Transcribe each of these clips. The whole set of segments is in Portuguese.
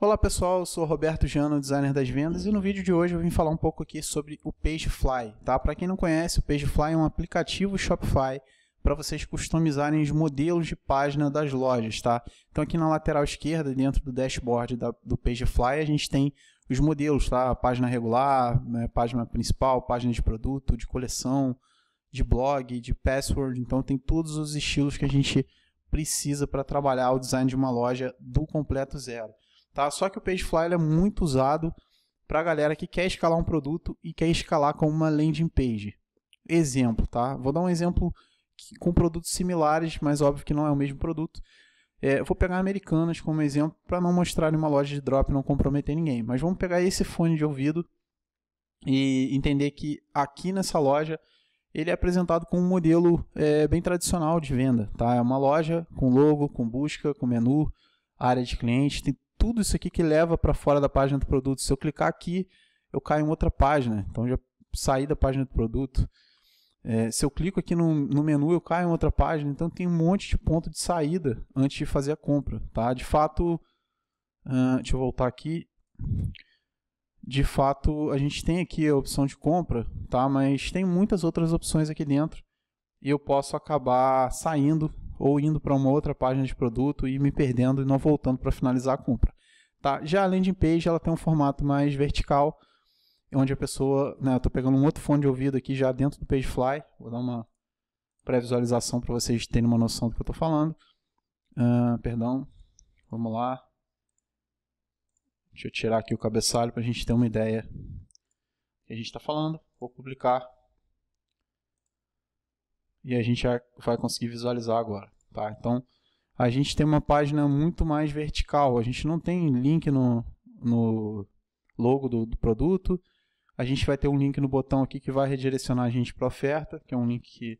Olá pessoal, eu sou Roberto Jano, designer das vendas, e no vídeo de hoje eu vim falar um pouco aqui sobre o Pagefly. Tá? Para quem não conhece, o Pagefly é um aplicativo Shopify para vocês customizarem os modelos de página das lojas. Tá? Então aqui na lateral esquerda, dentro do dashboard da, do Pagefly, a gente tem os modelos, tá? página regular, né? página principal, página de produto, de coleção, de blog, de password, então tem todos os estilos que a gente precisa para trabalhar o design de uma loja do completo zero tá? Só que o Pagefly é muito usado para a galera que quer escalar um produto e quer escalar com uma landing page. Exemplo, tá? Vou dar um exemplo com produtos similares, mas óbvio que não é o mesmo produto. É, vou pegar Americanas como exemplo para não mostrar uma loja de drop e não comprometer ninguém. Mas vamos pegar esse fone de ouvido e entender que aqui nessa loja ele é apresentado com um modelo é, bem tradicional de venda. Tá? É uma loja com logo, com busca, com menu, área de cliente, tem tudo isso aqui que leva para fora da página do produto. Se eu clicar aqui, eu caio em outra página. Então já saí da página do produto. É, se eu clico aqui no, no, menu, eu caio em outra página. Então tem um monte de ponto de saída antes de fazer a compra. Tá? De fato, uh, deixa eu voltar aqui. De fato, a gente tem aqui a opção de compra, tá? mas tem muitas outras opções aqui dentro. E eu posso acabar saindo ou indo para uma outra página de produto e me perdendo e não voltando para finalizar a compra. Tá? Já a landing page ela tem um formato mais vertical, onde a pessoa, né, eu estou pegando um outro fone de ouvido aqui já dentro do Pagefly, vou dar uma pré-visualização para vocês terem uma noção do que eu estou falando. Uh, perdão, vamos lá. Deixa eu tirar aqui o cabeçalho para a gente ter uma ideia do que a gente está falando. Vou publicar. E a gente já vai conseguir visualizar agora. Tá? Então, a gente tem uma página muito mais vertical. A gente não tem link no, no logo do, do produto. A gente vai ter um link no botão aqui que vai redirecionar a gente para a oferta, que é um link que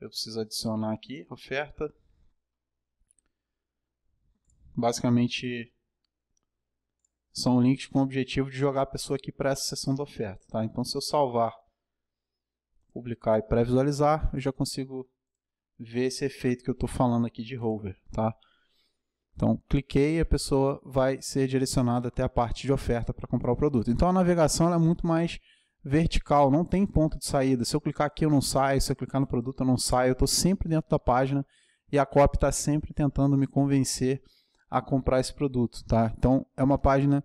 eu preciso adicionar aqui, oferta. Basicamente, são links com o objetivo de jogar a pessoa aqui para essa seção da oferta. Tá? Então, se eu salvar, publicar e pré-visualizar, eu já consigo ver esse efeito que eu estou falando aqui de hover, tá? Então, cliquei e a pessoa vai ser direcionada até a parte de oferta para comprar o produto. Então, a navegação é muito mais vertical, não tem ponto de saída. Se eu clicar aqui, eu não saio. Se eu clicar no produto, eu não saio. Eu estou sempre dentro da página e a copy está sempre tentando me convencer a comprar esse produto, tá? Então, é uma página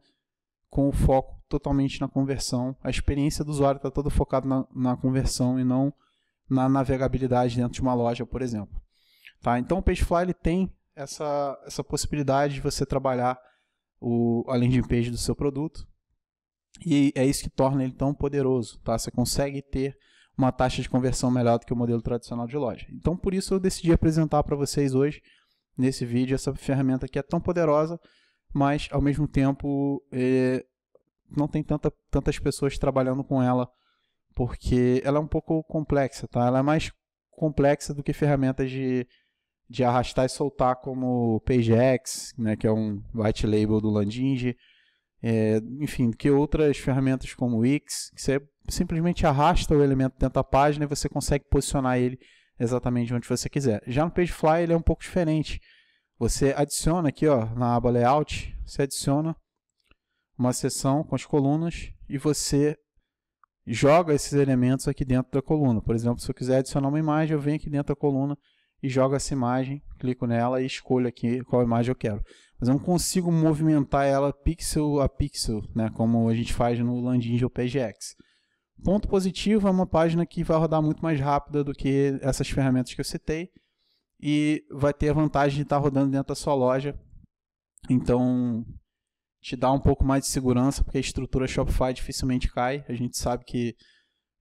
com foco totalmente na conversão. A experiência do usuário está toda focada na, na conversão e não na navegabilidade dentro de uma loja, por exemplo. Tá? Então o Pagefly ele tem essa, essa possibilidade de você trabalhar o, a landing page do seu produto e é isso que torna ele tão poderoso. Tá? Você consegue ter uma taxa de conversão melhor do que o modelo tradicional de loja. Então por isso eu decidi apresentar para vocês hoje, nesse vídeo, essa ferramenta que é tão poderosa, mas ao mesmo tempo eh, não tem tanta, tantas pessoas trabalhando com ela porque ela é um pouco complexa, tá? Ela é mais complexa do que ferramentas de, de arrastar e soltar como PageX, né, que é um white label do Landing, é, enfim, que outras ferramentas como o Wix, que você simplesmente arrasta o elemento dentro da página e você consegue posicionar ele exatamente onde você quiser. Já no Pagefly ele é um pouco diferente. Você adiciona aqui ó, na aba Layout, você adiciona uma seção com as colunas e você joga esses elementos aqui dentro da coluna. Por exemplo, se eu quiser adicionar uma imagem, eu venho aqui dentro da coluna e jogo essa imagem, clico nela e escolho aqui qual imagem eu quero. Mas eu não consigo movimentar ela pixel a pixel, né, como a gente faz no Landing ou PGX. Ponto positivo é uma página que vai rodar muito mais rápida do que essas ferramentas que eu citei e vai ter a vantagem de estar rodando dentro da sua loja. Então, te dá um pouco mais de segurança, porque a estrutura Shopify dificilmente cai. A gente sabe que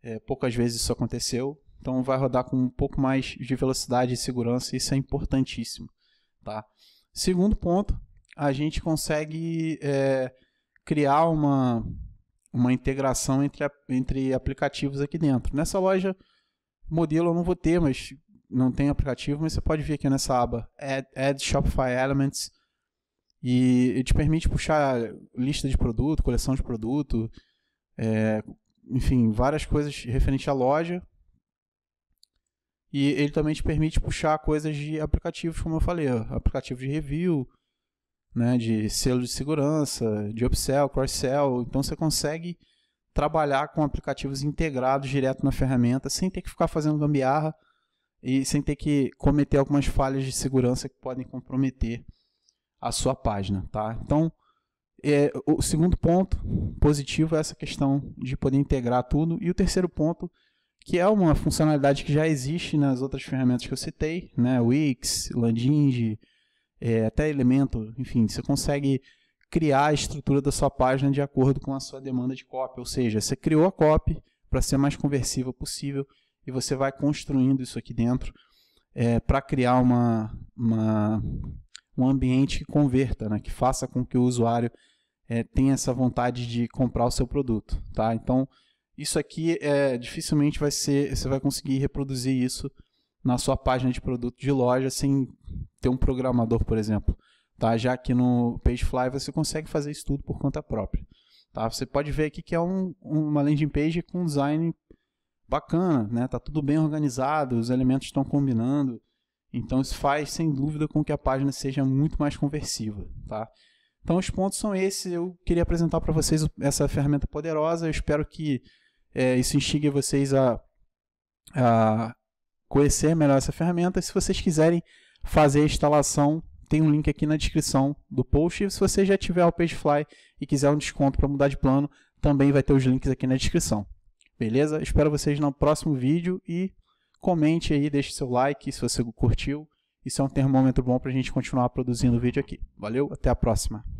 é, poucas vezes isso aconteceu. Então vai rodar com um pouco mais de velocidade e segurança, isso é importantíssimo. Tá? Segundo ponto, a gente consegue é, criar uma, uma integração entre, entre aplicativos aqui dentro. Nessa loja, modelo eu não vou ter, mas não tem aplicativo, mas você pode ver aqui nessa aba Add, Add Shopify Elements e te permite puxar lista de produto, coleção de produto, é, enfim, várias coisas referente à loja. E ele também te permite puxar coisas de aplicativos, como eu falei, aplicativo de review, né, de selo de segurança, de upsell, cross-sell. Então você consegue trabalhar com aplicativos integrados direto na ferramenta, sem ter que ficar fazendo gambiarra e sem ter que cometer algumas falhas de segurança que podem comprometer a sua página, tá? Então, é, o segundo ponto positivo é essa questão de poder integrar tudo. E o terceiro ponto, que é uma funcionalidade que já existe nas outras ferramentas que eu citei, né? Wix, Landing, é, até Elemento, enfim, você consegue criar a estrutura da sua página de acordo com a sua demanda de cópia. ou seja, você criou a cópia para ser mais conversiva possível e você vai construindo isso aqui dentro é, para criar uma, uma um ambiente que converta, né? que faça com que o usuário é, tenha essa vontade de comprar o seu produto. Tá? Então, isso aqui é, dificilmente vai ser, você vai conseguir reproduzir isso na sua página de produto de loja sem ter um programador, por exemplo. Tá? Já que no Pagefly você consegue fazer isso tudo por conta própria. Tá? Você pode ver aqui que é um, uma landing page com design bacana, né? Tá tudo bem organizado, os elementos estão combinando, então isso faz sem dúvida com que a página seja muito mais conversiva, tá? Então os pontos são esses. Eu queria apresentar para vocês essa ferramenta poderosa. Eu espero que é, isso instigue vocês a, a conhecer melhor essa ferramenta. Se vocês quiserem fazer a instalação, tem um link aqui na descrição do post. E se você já tiver o Pagefly e quiser um desconto para mudar de plano, também vai ter os links aqui na descrição. Beleza? Espero vocês no próximo vídeo e Comente aí, deixe seu like se você curtiu. Isso é um termômetro bom para a gente continuar produzindo vídeo aqui. Valeu, até a próxima.